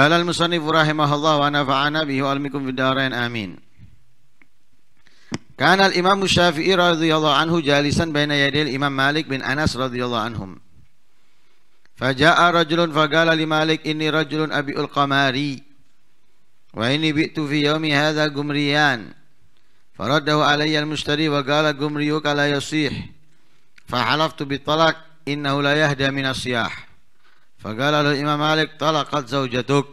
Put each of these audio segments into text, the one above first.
Qala al-musannif rahimahullah wa nafa'ana bihi wa almikum bidarain amin. Kana imam Syafi'i radhiyallahu anhu jalisan baina Faja'a rajulun faqala li Malik rajulun abi'ul qamari فقال له الإمام مالك طلقت زوجتك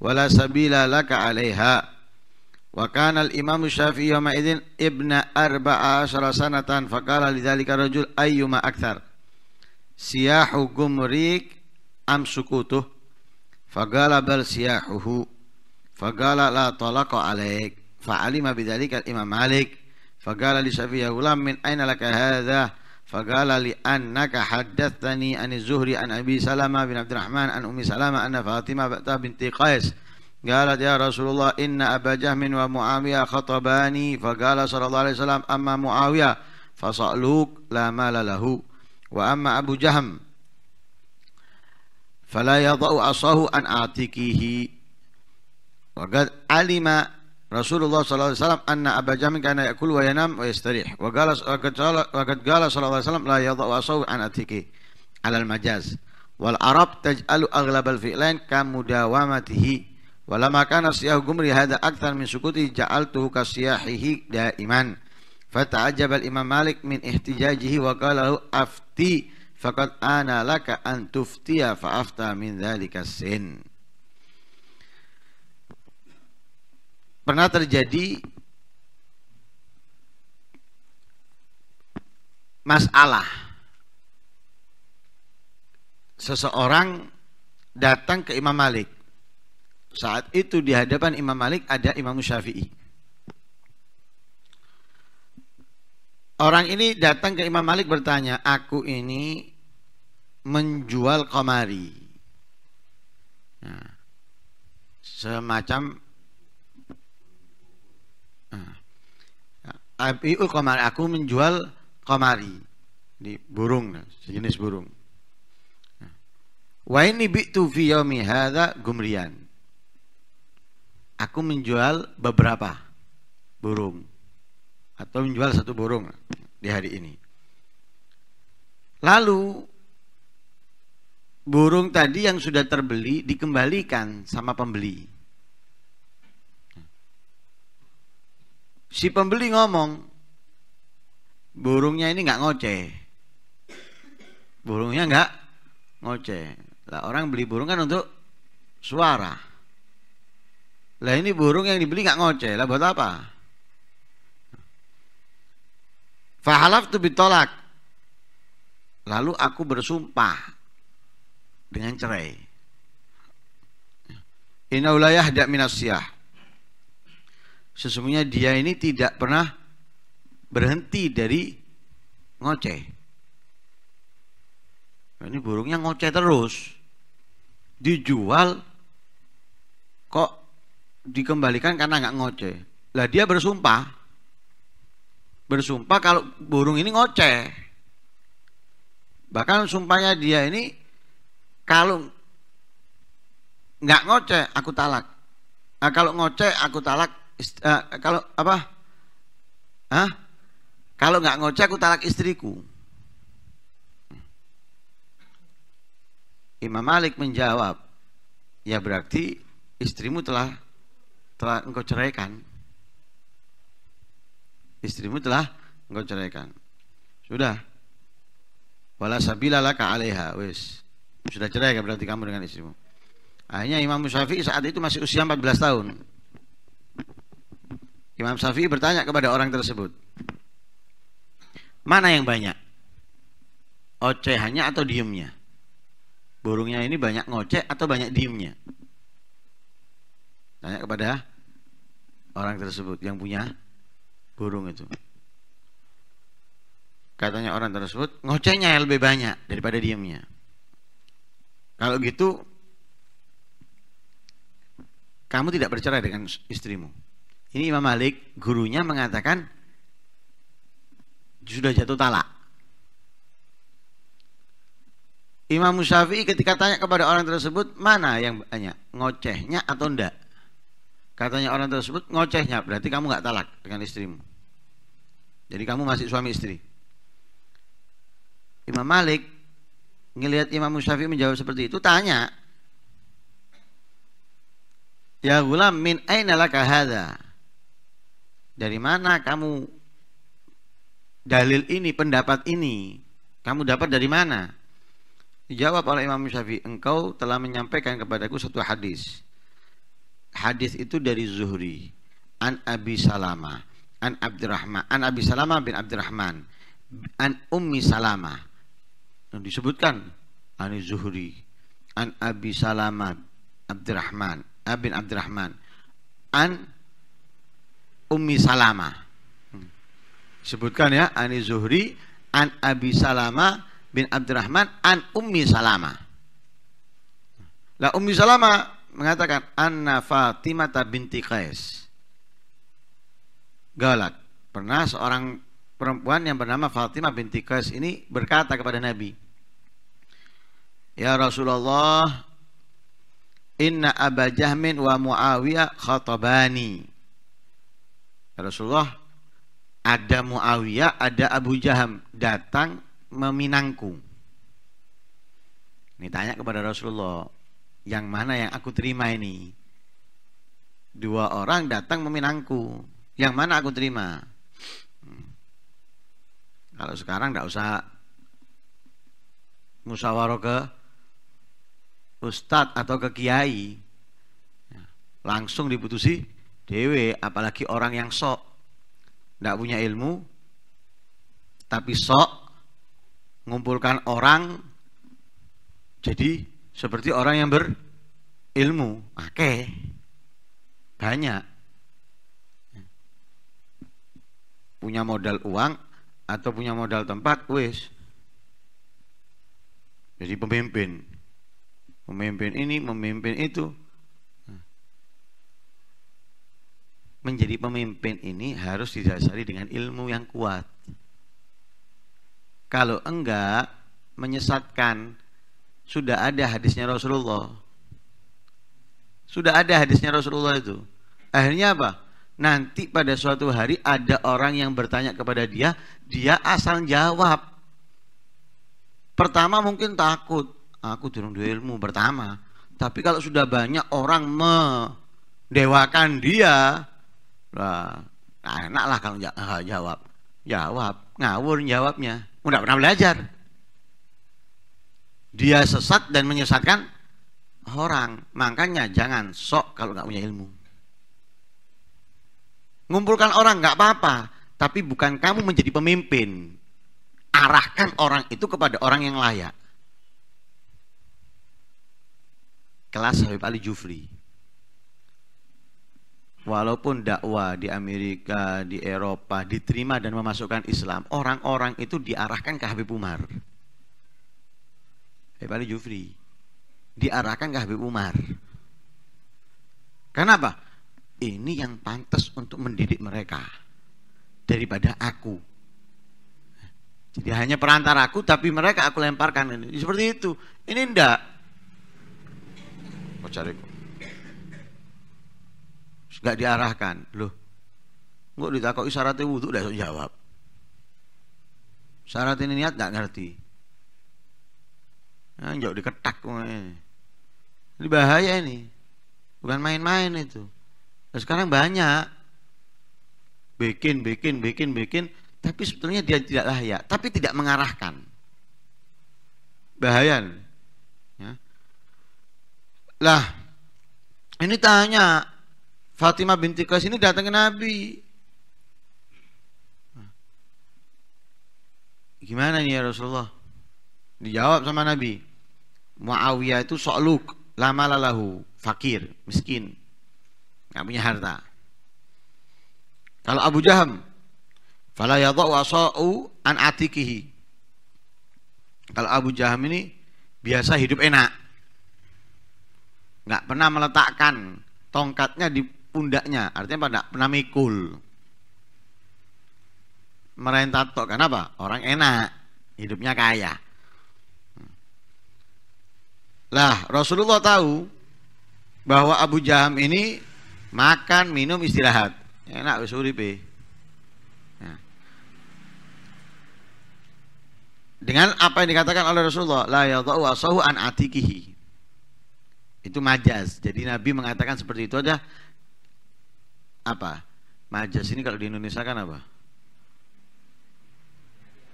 ولا سبيل لك عليها وكان الإمام الشافعي يومئذ ابن أربع عشر سنة فقال لذلك الرجل أيما أكثر سياح جمريك أم سكوته فقال بل سياحه فقال لا طلق عليك فعلم بذلك الإمام مالك فقال لشافعي يا غلام من أين لك هذا فقال لأنك حدثتني عن الزهري عن أبي سلمة بن عبد الرحمن عن أم سلمة أن فاطمة بنت قيس قالت يا رسول الله إن أبا جهم ومعاوية خطباني فقال صلى الله عليه وسلم أما معاوية فصألوك لا مال له وأما أبو جهم فلا يضع عصاه أن أعطيكه وقد علم Rasulullah sallallahu alaihi wasallam anna Abu Jahm kana yakul wa yanam wa yastarih wa qala wa qad qala sallallahu alaihi wasallam la yadh'u asaw an atiki ala al-majaz wal arab taj'alu aghlab al-fi'lain ka mudawamatihi wa lama kana siyahu gumri hadha akthar min sukuti ja'altuhu ka siyahihi daiman fata'ajjab al-imam Malik min ihtijajihi wa qala lahu afti faqad ana laka an tuftiya fa afta min dhalika sin pernah terjadi masalah seseorang datang ke Imam Malik saat itu di hadapan Imam Malik ada Imam Syafi'i orang ini datang ke Imam Malik bertanya aku ini menjual komari nah, semacam abiul komari aku menjual komari di burung sejenis burung wa ini bi'tu fi yaumi aku menjual beberapa burung atau menjual satu burung di hari ini lalu burung tadi yang sudah terbeli dikembalikan sama pembeli Si pembeli ngomong, burungnya ini nggak ngoceh. Burungnya nggak ngoceh. Lah orang beli burung kan untuk suara. Lah ini burung yang dibeli nggak ngoceh. Lah buat apa? Fahalaf tu ditolak. Lalu aku bersumpah dengan cerai. Inaulayah tidak minasyah sesungguhnya dia ini tidak pernah berhenti dari ngoceh. Ini burungnya ngoceh terus. Dijual kok dikembalikan karena nggak ngoceh. Lah dia bersumpah. Bersumpah kalau burung ini ngoceh. Bahkan sumpahnya dia ini kalau nggak ngoceh aku talak. Nah, kalau ngoceh aku talak uh, kalau apa? Hah? Kalau nggak ngoceh aku talak istriku. Imam Malik menjawab, ya berarti istrimu telah telah engkau ceraikan. Istrimu telah engkau ceraikan. Sudah. Wala sabila laka alaiha. Wis. Sudah cerai kan berarti kamu dengan istrimu. Akhirnya Imam Syafi'i saat itu masih usia 14 tahun. Imam Syafi'i bertanya kepada orang tersebut, mana yang banyak? Ocehannya atau diemnya? Burungnya ini banyak ngoceh atau banyak diemnya? Tanya kepada orang tersebut yang punya burung itu. Katanya orang tersebut, ngocehnya yang lebih banyak daripada diemnya. Kalau gitu, kamu tidak bercerai dengan istrimu. Ini Imam Malik gurunya mengatakan sudah jatuh talak. Imam Musyafi'i ketika tanya kepada orang tersebut mana yang banyak ngocehnya atau enggak katanya orang tersebut ngocehnya berarti kamu nggak talak dengan istrimu jadi kamu masih suami istri Imam Malik ngelihat Imam Musyafi'i menjawab seperti itu tanya ya gulam min aina laka hadha dari mana kamu dalil ini, pendapat ini? Kamu dapat dari mana? Dijawab oleh Imam Syafi'i, engkau telah menyampaikan kepadaku satu hadis. Hadis itu dari Zuhri, an Abi Salama, an Abdurrahman, an Abi Salama bin Abdurrahman, an Ummi Salama. Disebutkan an Zuhri, an Abi Salama Abdurrahman, bin Abdurrahman, an Ummi Salama. Sebutkan ya, Ani Zuhri, An Abi Salama bin Abdurrahman, An Ummi Salama. Lah Ummi Salama mengatakan, Anna Fatimah binti Qais. Galak. Pernah seorang perempuan yang bernama Fatimah binti Qais ini berkata kepada Nabi, Ya Rasulullah, Inna Aba Jahmin wa Muawiyah khatabani ya Rasulullah ada Muawiyah ada Abu Jaham datang meminangku ini tanya kepada Rasulullah yang mana yang aku terima ini dua orang datang meminangku yang mana aku terima hmm. kalau sekarang tidak usah musyawarah ke ustadz atau ke kiai ya, langsung diputusi Dewe apalagi orang yang sok tidak punya ilmu tapi sok ngumpulkan orang jadi seperti orang yang berilmu oke banyak punya modal uang atau punya modal tempat wis jadi pemimpin pemimpin ini memimpin itu menjadi pemimpin ini harus didasari dengan ilmu yang kuat. Kalau enggak, menyesatkan. Sudah ada hadisnya Rasulullah. Sudah ada hadisnya Rasulullah itu. Akhirnya apa? Nanti pada suatu hari ada orang yang bertanya kepada dia, dia asal jawab. Pertama mungkin takut, aku turun dua ilmu pertama. Tapi kalau sudah banyak orang mendewakan dia, Wah, enak lah nah, kalau jawab. Jawab, ngawur jawabnya. Udah pernah belajar. Dia sesat dan menyesatkan orang. Makanya jangan sok kalau nggak punya ilmu. Ngumpulkan orang nggak apa-apa, tapi bukan kamu menjadi pemimpin. Arahkan orang itu kepada orang yang layak. Kelas Habib Ali Jufri walaupun dakwah di Amerika, di Eropa diterima dan memasukkan Islam, orang-orang itu diarahkan ke Habib Umar. Habib eh, Ali Jufri diarahkan ke Habib Umar. Kenapa? Ini yang pantas untuk mendidik mereka daripada aku. Jadi hanya perantara aku, tapi mereka aku lemparkan ini. Seperti itu. Ini ndak. Kau cari nggak diarahkan loh nggak syarat itu e wudhu udah jawab syarat ini niat nggak ngerti nah, jauh diketak e. ini bahaya ini bukan main-main itu nah, sekarang banyak bikin bikin bikin bikin tapi sebetulnya dia tidak layak tapi tidak mengarahkan bahaya ya. lah ini tanya Fatimah binti Qais ini datang ke Nabi. Gimana nih ya Rasulullah? Dijawab sama Nabi. Muawiyah itu sokluk lama lalahu, fakir, miskin. nggak punya harta. Kalau Abu Jaham, fala asa'u an atikihi. Kalau Abu Jaham ini biasa hidup enak. Nggak pernah meletakkan tongkatnya di pundaknya, artinya pada pernah mikul. tok karena kenapa? Orang enak, hidupnya kaya. Lah, Rasulullah tahu bahwa Abu Jaham ini makan, minum, istirahat. Enak wis uripe. Ya. Dengan apa yang dikatakan oleh Rasulullah, la yadau asahu an atikihi. Itu majaz. Jadi Nabi mengatakan seperti itu aja apa? Majas ini kalau di Indonesia kan apa?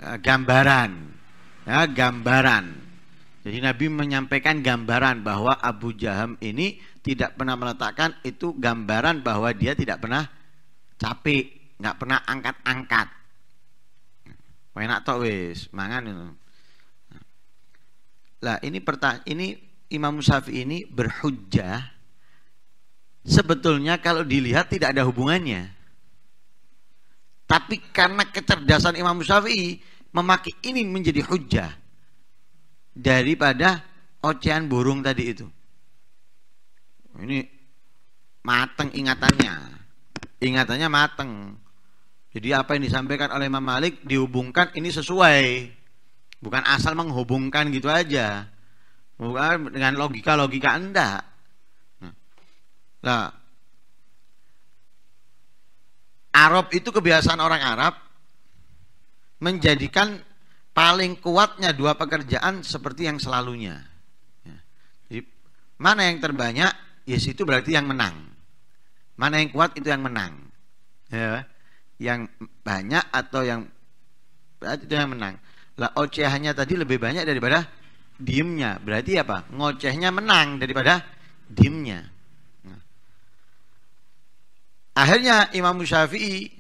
Eh, gambaran, ya gambaran. Jadi Nabi menyampaikan gambaran bahwa Abu Jaham ini tidak pernah meletakkan itu gambaran bahwa dia tidak pernah capek, nggak pernah angkat-angkat. Enak tok wis, mangan itu. Lah ini pertanyaan ini Imam Syafi'i ini berhujjah sebetulnya kalau dilihat tidak ada hubungannya. Tapi karena kecerdasan Imam Syafi'i memakai ini menjadi hujah daripada ocehan burung tadi itu. Ini mateng ingatannya. Ingatannya mateng. Jadi apa yang disampaikan oleh Imam Malik dihubungkan ini sesuai. Bukan asal menghubungkan gitu aja. Bukan dengan logika-logika Anda Nah, Arab itu kebiasaan orang Arab menjadikan paling kuatnya dua pekerjaan seperti yang selalunya. Ya. Jadi, mana yang terbanyak, ya yes, itu berarti yang menang. Mana yang kuat itu yang menang. Ya, yang banyak atau yang berarti itu yang menang. Lah ocehannya tadi lebih banyak daripada diemnya. Berarti apa? Ngocehnya menang daripada diemnya. Akhirnya Imam Syafi'i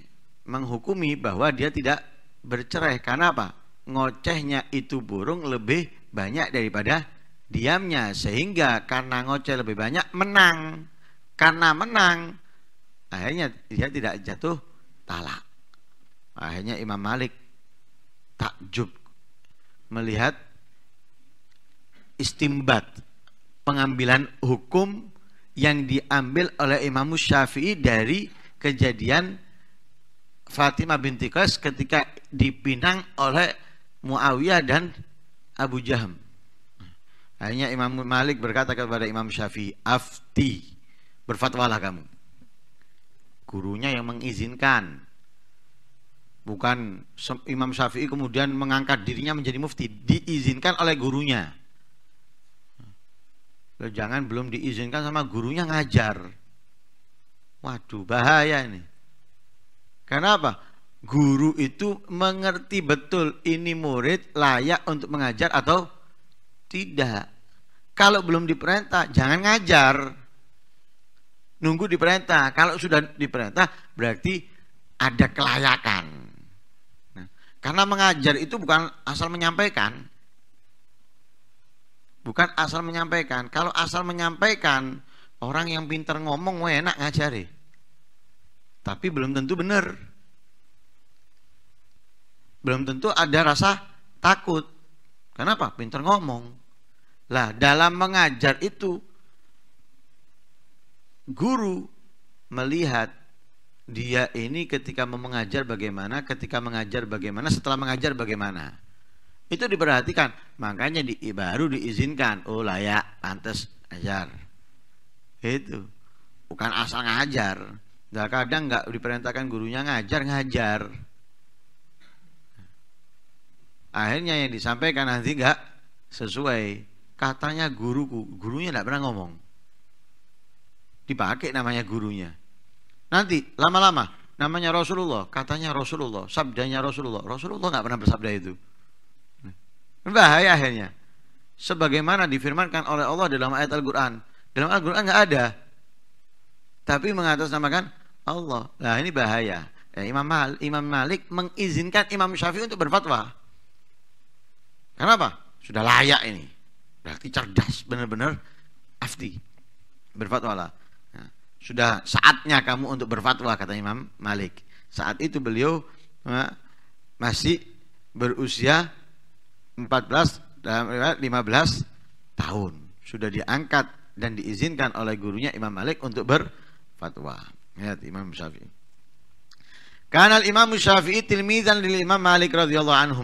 menghukumi bahwa dia tidak bercerai karena apa? Ngocehnya itu burung lebih banyak daripada diamnya sehingga karena ngoceh lebih banyak menang. Karena menang akhirnya dia tidak jatuh talak. Akhirnya Imam Malik takjub melihat istimbat pengambilan hukum yang diambil oleh Imam Syafi'i dari kejadian Fatimah binti Qais ketika dipinang oleh Muawiyah dan Abu Jaham. hanya Imam Malik berkata kepada Imam Syafi'i, "Afti, berfatwalah kamu." Gurunya yang mengizinkan. Bukan Imam Syafi'i kemudian mengangkat dirinya menjadi mufti, diizinkan oleh gurunya jangan belum diizinkan sama gurunya ngajar. Waduh, bahaya ini. Kenapa? Guru itu mengerti betul ini murid layak untuk mengajar atau tidak. Kalau belum diperintah, jangan ngajar. Nunggu diperintah. Kalau sudah diperintah, berarti ada kelayakan. Nah, karena mengajar itu bukan asal menyampaikan, Bukan asal menyampaikan. Kalau asal menyampaikan, orang yang pintar ngomong wah enak ngajari. Tapi belum tentu benar. Belum tentu ada rasa takut. Kenapa? Pintar ngomong. Lah, dalam mengajar itu guru melihat dia ini ketika mengajar bagaimana, ketika mengajar bagaimana, setelah mengajar bagaimana. Itu diperhatikan. Makanya di, baru diizinkan. Oh layak, pantas ajar. Itu. Bukan asal ngajar. nggak kadang nggak diperintahkan gurunya ngajar, ngajar. Akhirnya yang disampaikan nanti nggak sesuai. Katanya guruku, gurunya nggak pernah ngomong. Dipakai namanya gurunya. Nanti lama-lama namanya Rasulullah, katanya Rasulullah, sabdanya Rasulullah. Rasulullah nggak pernah bersabda itu. Bahaya akhirnya. Sebagaimana difirmankan oleh Allah dalam ayat Al-Quran. Dalam Al-Quran nggak ada. Tapi mengatasnamakan Allah. Nah ini bahaya. Ya, Imam, Mal, Imam Malik mengizinkan Imam Syafi'i untuk berfatwa. Kenapa? Sudah layak ini. Berarti cerdas benar-benar afti. Berfatwalah. lah nah, sudah saatnya kamu untuk berfatwa kata Imam Malik. Saat itu beliau eh, masih berusia 14 dalam 15 tahun sudah diangkat dan diizinkan oleh gurunya Imam Malik untuk berfatwa. Lihat Imam Syafi'i. Karena Imam Syafi'i tilmizan lil Imam Malik radhiyallahu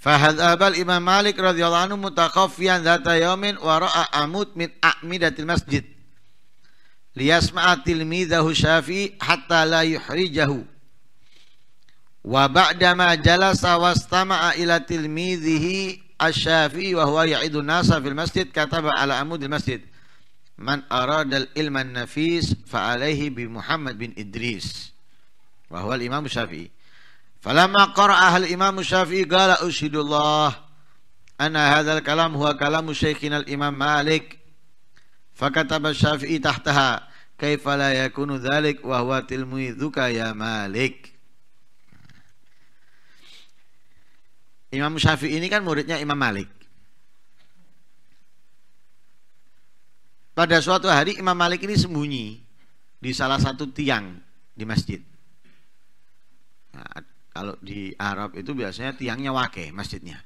Fahadhab al Imam Malik radhiyallahu anhu mutaqaffiyan dzata yaumin wa ra'a amud min a'midatil Masjid Liyasma'a tilmizahu Syafi'i hatta la yuhrijahu. وبعدما جلس واستمع إلى تلميذه الشافعي وهو يعيد الناس في المسجد كتب على عمود المسجد من أراد العلم النفيس فعليه بمحمد بن إدريس وهو الإمام الشافعي فلما قرأها الإمام الشافعي قال أشهد الله أن هذا الكلام هو كلام شيخنا الإمام مالك فكتب الشافعي تحتها كيف لا يكون ذلك وهو تلميذك يا مالك Imam Syafi'i ini kan muridnya Imam Malik. Pada suatu hari Imam Malik ini sembunyi di salah satu tiang di masjid. Nah, kalau di Arab itu biasanya tiangnya wakil masjidnya.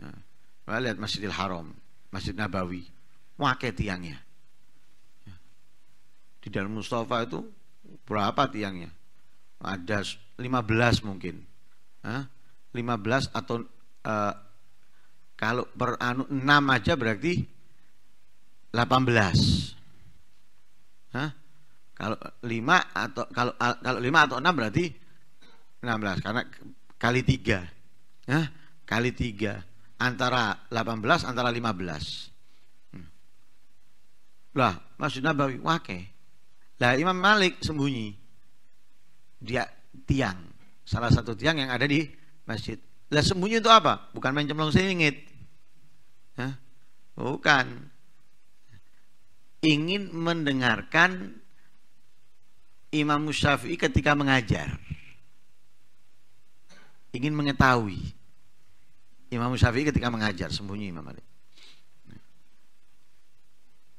Nah, lihat Masjidil Haram, Masjid Nabawi, wakil tiangnya. Ya, di dalam Mustafa itu berapa tiangnya? Ada 15 mungkin. Nah, 15 atau uh, kalau per anu 6 aja berarti 18. Hah? Kalau 5 atau kalau kalau 5 atau 6 berarti 16 karena kali 3. Hah? Kali 3 antara 18 antara 15. Hmm. Lah, maksud Nabawi wake. Lah Imam Malik sembunyi. Dia tiang, salah satu tiang yang ada di masjid. Lah sembunyi itu apa? Bukan main cemplung seingit. Hah? Bukan. Ingin mendengarkan Imam Syafi'i ketika mengajar. Ingin mengetahui Imam Syafi'i ketika mengajar sembunyi Imam Malik.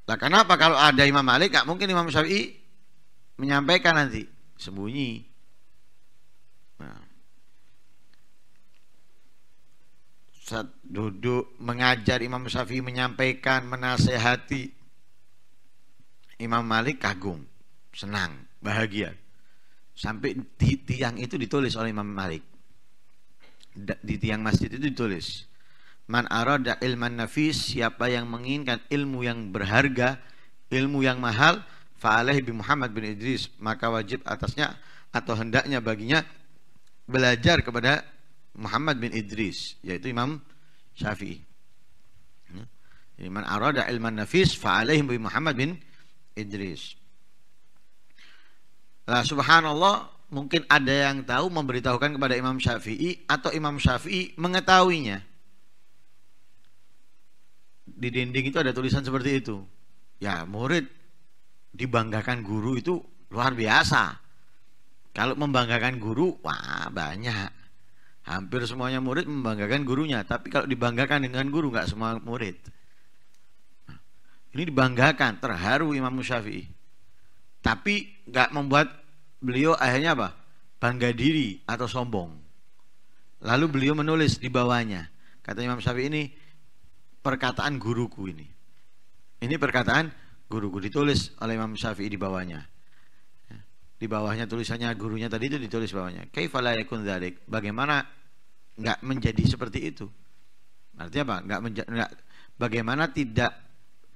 Lah kenapa kalau ada Imam Malik gak mungkin Imam Syafi'i menyampaikan nanti sembunyi. Nah. Ustaz duduk mengajar Imam Syafi'i menyampaikan, menasehati. Imam Malik kagum, senang, bahagia. Sampai di tiang itu ditulis oleh Imam Malik. Di tiang masjid itu ditulis. Man arada ilman nafis, siapa yang menginginkan ilmu yang berharga, ilmu yang mahal, faaleh bi Muhammad bin Idris, maka wajib atasnya atau hendaknya baginya belajar kepada Muhammad bin Idris yaitu Imam Syafi'i. Ya. Jadi man arada ilman nafis fa'alaihim bi Muhammad bin Idris. Nah, subhanallah mungkin ada yang tahu memberitahukan kepada Imam Syafi'i atau Imam Syafi'i mengetahuinya. Di dinding itu ada tulisan seperti itu. Ya, murid dibanggakan guru itu luar biasa. Kalau membanggakan guru, wah banyak Hampir semuanya murid membanggakan gurunya, tapi kalau dibanggakan dengan guru nggak semua murid. Ini dibanggakan, terharu Imam Syafi'i. Tapi nggak membuat beliau akhirnya apa? Bangga diri atau sombong. Lalu beliau menulis di bawahnya. Kata Imam Syafi'i ini perkataan guruku ini. Ini perkataan guruku ditulis oleh Imam Syafi'i di bawahnya di bawahnya tulisannya gurunya tadi itu ditulis bawahnya kaifala kun dzalik bagaimana nggak menjadi seperti itu artinya apa nggak menja- nggak bagaimana tidak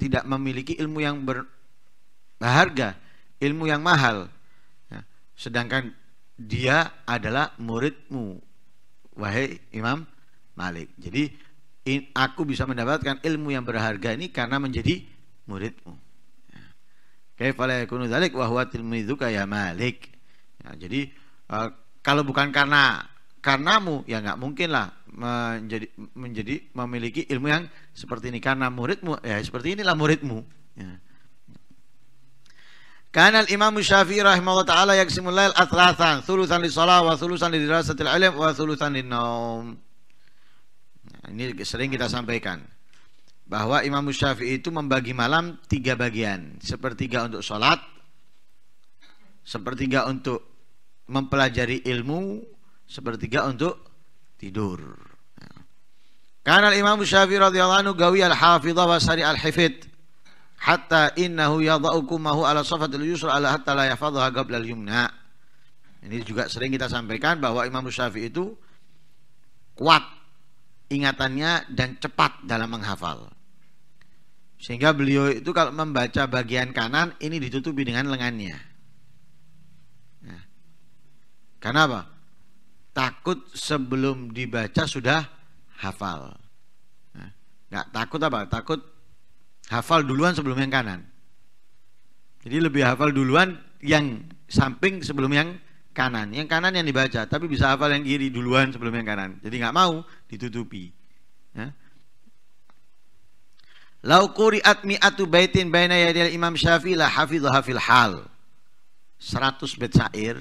tidak memiliki ilmu yang berharga ilmu yang mahal ya. sedangkan dia adalah muridmu wahai Imam Malik jadi in, aku bisa mendapatkan ilmu yang berharga ini karena menjadi muridmu Kaya yakunu zalik wa huwa itu ya Malik. Ya, jadi uh, kalau bukan karena karenamu ya nggak mungkin lah menjadi menjadi memiliki ilmu yang seperti ini karena muridmu ya seperti inilah muridmu ya. Karena Imam Syafi'i rahimahullah taala yaksimul lail atlathan, thulutsan li shalah wa thulutsan li dirasatil ilm wa thulutsan di naum. Nah, ya, ini sering kita sampaikan bahwa Imam Syafi'i itu membagi malam tiga bagian sepertiga untuk sholat sepertiga untuk mempelajari ilmu sepertiga untuk tidur karena Imam Syafi'i radhiyallahu anhu gawi al hafidh wa sari al-hifid hatta innahu yadha'u mahu ala safatil yusra ala hatta la yafadhaha qabla al-yumna ini juga sering kita sampaikan bahwa Imam Syafi'i itu kuat ingatannya dan cepat dalam menghafal. Sehingga beliau itu kalau membaca bagian kanan ini ditutupi dengan lengannya. Nah. Karena apa? Takut sebelum dibaca sudah hafal. Nah, nggak takut apa? Takut hafal duluan sebelum yang kanan. Jadi lebih hafal duluan yang samping sebelum yang kanan. Yang kanan yang dibaca, tapi bisa hafal yang kiri duluan sebelum yang kanan. Jadi nggak mau ditutupi. Ya. Lau kuri'at mi'atu baitin baina yadil Imam Syafi'i la hafidhu hafil hal. 100 bait syair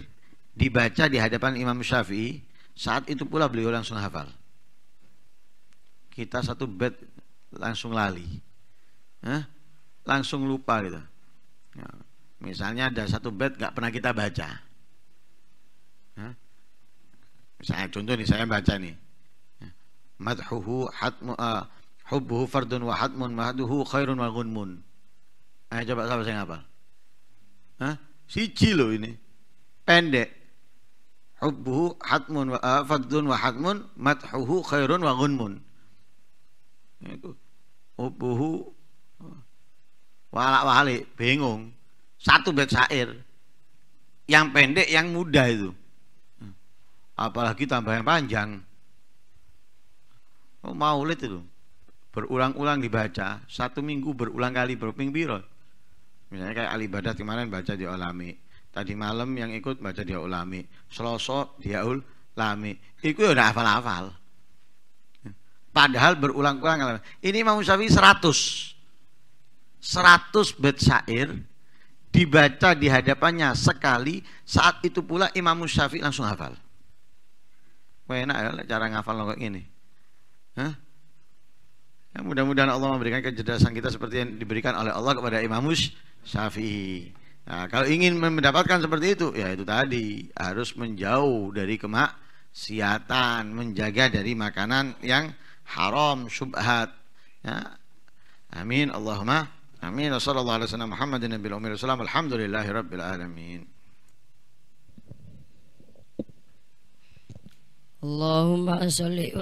dibaca di hadapan Imam Syafi'i, saat itu pula beliau langsung hafal. Kita satu bed langsung lali. Eh? Langsung lupa gitu. Ya, misalnya ada satu bed gak pernah kita baca. Eh? Misalnya contoh nih saya baca nih. Madhuhu hatmu uh, Hubbuhu fardun wa hatmun mahduhu khairun wa gunmun. Ayo eh, coba siapa saya ngapal? Hah? Siji loh ini. Pendek. Hubbuhu hatmun wa eh, fardun wa hatmun madhuhu khairun wa gunmun. Hubbuhu eh, walak walik bingung. Satu bed syair. Yang pendek yang mudah itu. Apalagi tambah yang panjang. Oh, maulid itu berulang-ulang dibaca satu minggu berulang kali berping biro misalnya kayak Ali kemarin baca dia ulami tadi malam yang ikut baca dia ulami selosok dia ulami itu ya udah hafal-hafal padahal berulang-ulang ini Imam Syafi'i 100 100 bet syair dibaca di hadapannya sekali saat itu pula Imam Syafi'i langsung hafal Wah enak ya cara ngafal kayak gini Hah? Ya, mudah-mudahan Allah memberikan kecerdasan kita seperti yang diberikan oleh Allah kepada Imam Syafi'i. Nah, kalau ingin mendapatkan seperti itu, ya itu tadi harus menjauh dari kemaksiatan, menjaga dari makanan yang haram, syubhat. Ya. Amin Allahumma amin. Wassalamualaikum alaihi wasallam Allahumma salli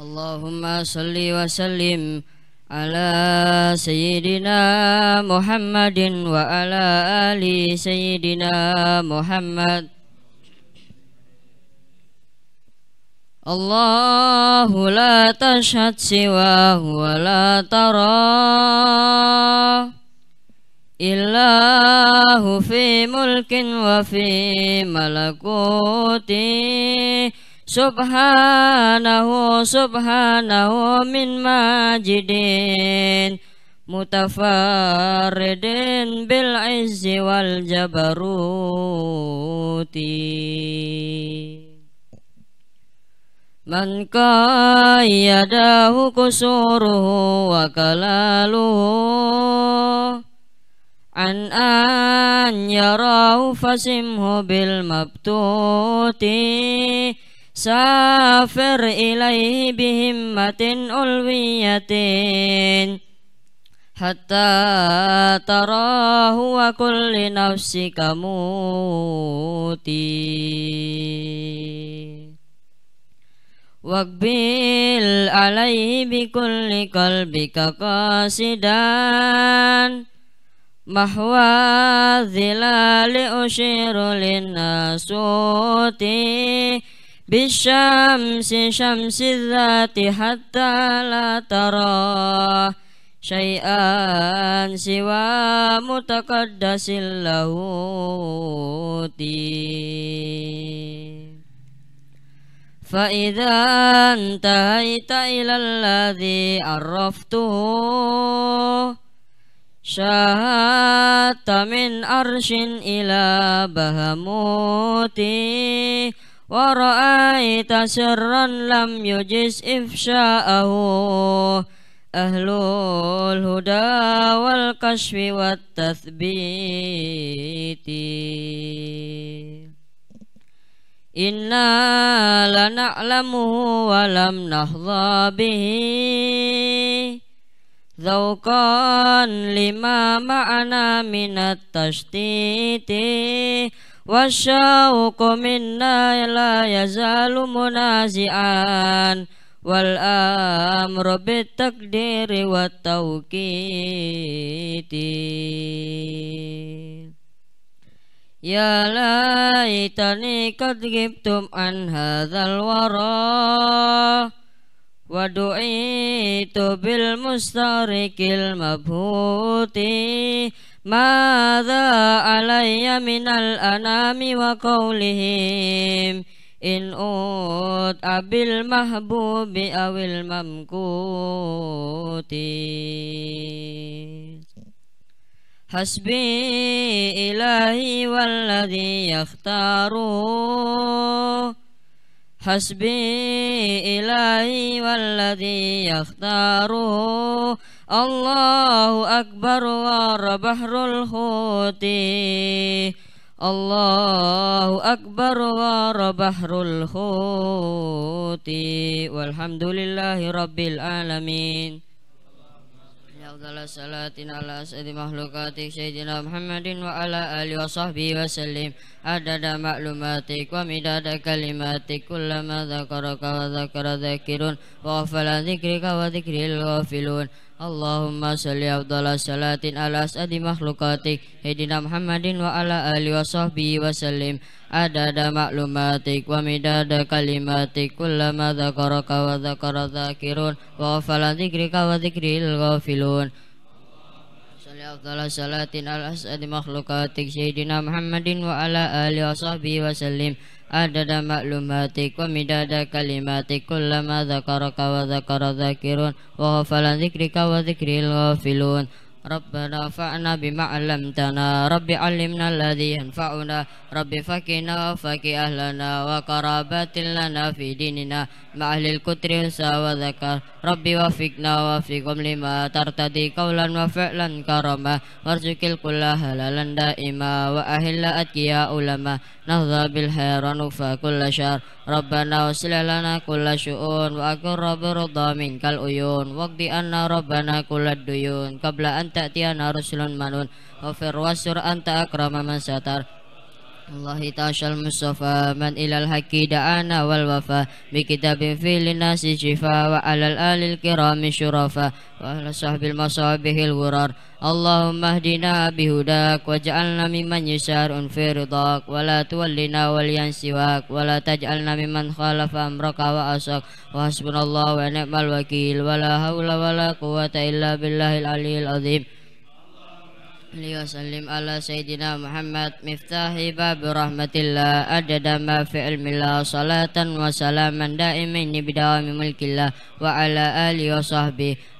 Allahumma salli wa sallim ala sayyidina Muhammadin wa ala ali sayyidina Muhammad la tashad siwa سواه la tara Illahu fi mulkin wa fi ملكوته Subhanahu subhanahu min majidin Mutafaridin bil izzi wal jabaruti Man kayyadahu kusuruhu wa kalaluhu An an bil mabtuti An an yarahu fasimhu bil mabtuti سافر إليه بهمة ألوية حتى تراه وكل نفسك موتي واقبل عليه بكل قلبك قاصدا محو الظلال أشير للناس بالشمس شمس الذات حتى لا ترى شيئا سوى متقدس اللهوت فإذا انتهيت إلى الذي عرفته شاهدت من أرش إلى بهموتي ورأيت سرا لم يجز إفشاءه أهل الهدى والكشف والتثبيت إنا لنعلمه ولم نحظى به ذوقا لما معنا من التشتيت والشوق منا لا يزال منازعا والأمر بالتقدير والتوقيت يا ليتني قد غبتم عن هذا الورى ودعيت بالمسترك المبهوت Mada alaiya minal anami wa qawlihim In ut abil mahbubi awil mamkuti Hasbi ilahi walladhi yakhtaru Hasbi ilahi walladhi yakhtaru Allahu Akbar wa Rabahrul Khuti Allahu Akbar wa Rabahrul Khuti Walhamdulillahi Rabbil Alamin Ya Allah salatina ala sayyidi makhlukatik sayyidina Muhammadin wa ala alihi wa sahbihi wa sallim Adada maklumatik wa midada kalimatik Kullama dhakaraka wa dhakara dhakirun Wa afala dhikrika wa dhikril ghafilun Allahumma salli afdala salatin ala asadi makhlukatik Hedina Muhammadin wa ala alihi wa sahbihi wa sallim Adada maklumatik wa midada kalimatik Kullama dhakaraka wa dhakara dhakirun Wa ghafalan dhikrika wa dhikril ghafilun afdhal salatin al asadi makhluqatik sayyidina Muhammadin wa ala alihi washabihi wasallim adada ma'lumatik wa midada kalimatik kullama dzakara wa dzakara wa hafalan wa ربنا فأنا بما علمتنا رب علمنا الذي ينفعنا رب فكنا وفك أهلنا وقرابات لنا في ديننا مع أهل الكتر ينسى وذكر رب وفقنا وفقهم لما ترتدي قولا وفعلا كرما وارزق الكل هلالا دائما وأهل أتقياء علما نهضى بالخير ونوفى كل شر ربنا وسل لنا كل شؤون وأكن رضا منك العيون واقضي أن ربنا كل الديون قبل أن anta tiana rasulun manun wa firwasur anta akrama man satar Allah ta'ashal mustafa man ilal haqqi da'ana wal wafa bi kitabin fil syifa wa alal alil kirami syurafa wa ala masabihil wurar Allahumma ahdina bihudak wajal nami mimman yusar unfirudak wa la tuwallina wal yansiwak wa la taj'alna wa asak wa Allah wa ni'mal wakil wa la hawla wa la quwata illa billahil azim alaihi wasallim ala sayidina Muhammad miftahi bab rahmatillah adada ma fi ilmillah salatan wa salaman daimin bidawami mulkillah wa ala alihi wa sahbihi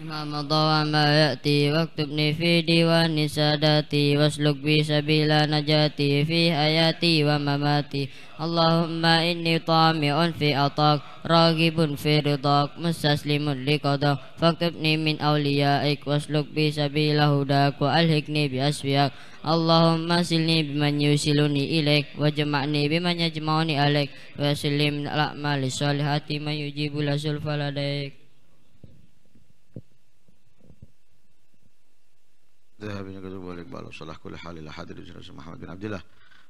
Mama toa ma yati waktup nih nisada ti wasluk bi sabilan aja ti fihaya ti wama mati. Allahum ini toa onfi autok ragi pun firo tok mustaslimul likodok min aulia eko wasluk bi sabilahuda ko alhek nih biaswiak. Allahum ilek wajemak nih bimanyaj mauni aleg. Waslim nak lak malis faladek. ذهب يقدم والإقبال وصلاح كل حال إلى حاضر الجنة محمد بن عبد الله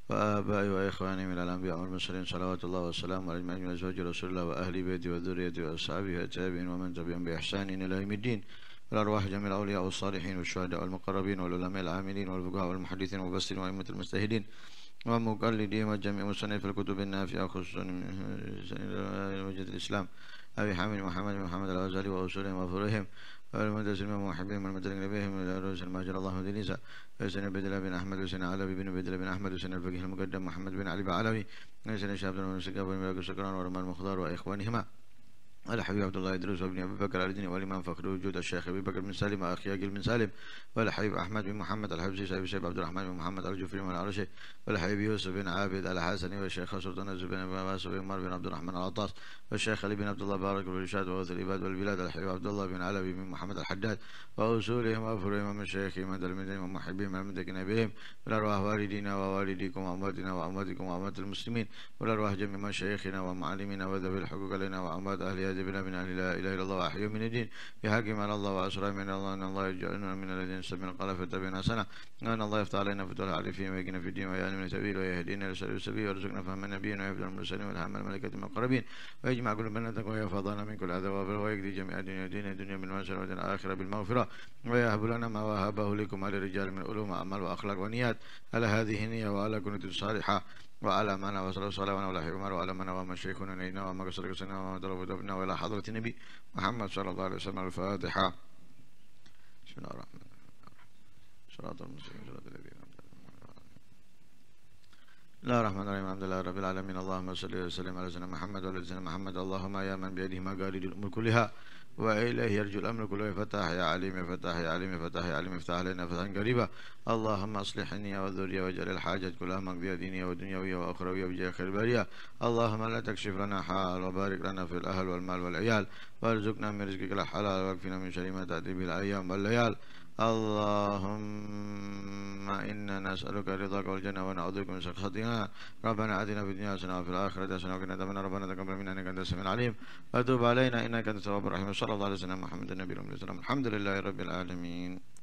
وآبائي وإخواني من الأنبياء والمرسلين صلوات الله وسلامه على أجمعين من أزواج رسول الله وأهل بيتي وذريتي وأصحابي وأتابعين ومن تبعهم بإحسان إلى يوم الدين والأرواح جميع الأولياء والصالحين والشهداء والمقربين والعلماء العاملين والفقهاء والمحدثين والمبسطين وأئمة المجتهدين ومقلديهم وجميع مصنف الكتب النافعة خصوصا من مجد الإسلام أبي حامد محمد بن محمد الغزالي وأصولهم وفروعهم المدرس الإمام محبين من المدرس النبيه من الأروج الماجر الله بن إيسى عبد الله بن أحمد حسين علوي بن عبد الله بن أحمد حسين الفقيه المقدم محمد بن علي بعلوي حسين شاب بن سكاب بن سكران ورمان مخضار وإخوانهما الحبيب عبد الله إدريس وابن أبي بكر الدين والإمام فخر وجود الشيخ أبي بكر بن سالم واخي اجل بن سالم والحبيب أحمد بن محمد الحبسي سيف سيف عبد الرحمن بن محمد الجفري من العرشي والحبيب يوسف بن عابد الحسني والشيخ سلطان الزبير بن باس بن مر بن عبد الرحمن العطاس والشيخ علي بن عبد الله بارك والرشاد وأوس العباد والبلاد الحبيب عبد الله بن علوي بن محمد الحداد وأصولهم وأفرهم من من شيخهم وتلميذهم من ومدكنا بهم والأرواح والدينا ووالديكم وأمواتنا وأمواتكم وأموات المسلمين والأرواح جميع مشايخنا ومعلمنا وذوي الحقوق علينا وأموات أهل هذه أعوذ بالله من أهل لا إله إلا الله وأحيي من الدين بحكم على الله وأسرى من الله أن الله يجعلنا من الذين يستمعون القول فتبعنا سنة أن الله يفتح علينا فتوح العارفين ويهدينا في الدين ويعلمنا التأويل ويهدينا إلى سبيل السبيل ويرزقنا فهم النبي ويفضل المرسلين والحمد الملكة المقربين ويجمع كل من تقوى ويحفظنا من كل عذاب وفر ويجزي جميع الدنيا دين الدنيا من بالمنشر ودين الآخرة بالمغفرة ويهب لنا ما وهبه لكم على رجال من علوم وأعمال وأخلاق ونيات على هذه النية وعلى كنة صالحة وعلى من وصلى صلى الله عليه عمر وعلى من ومن شيخنا إلينا وما قصر قصرنا وما ضرب دفنا وإلى حضرة النبي محمد صلى الله عليه وسلم الفاتحة بسم الله الرحمن الرحيم صلاة المسلمين صلاة النبي لا رحمن الرحيم الحمد لله رب العالمين اللهم صل وسلم على سيدنا محمد وعلى سيدنا محمد اللهم يا من بيده مقاليد الأمور كلها وإليه يرجو الأمر كله يا فتاح يا عليم يا فتاح يا عليم يا فتاح يا عليم افتح علينا فتحا قريبا اللهم أصلحني وذرية وجل واجعل الحاجة كلها مقضية دينية ودنيوية وأخروية بجاه خير البرية اللهم لا تكشف لنا حال وبارك لنا في الأهل والمال والعيال وارزقنا من رزقك الحلال واكفنا من شر ما تأتي به الأيام والليال اللهم إنا نسألك رضاك والجنة ونعوذ بك من سخطها ربنا آتنا في الدنيا حسنة وفي الآخرة حسنة وقنا عذاب النار ربنا تقبل منا إنك أنت السميع العليم وتوب علينا إنك أنت التواب الرحيم صلى الله على سيدنا محمد النبي الأمي الحمد لله رب العالمين